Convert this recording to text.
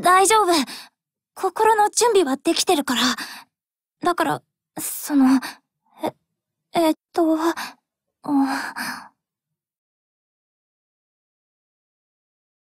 大丈夫。心の準備はできてるから。だから、その、え、えっと、うん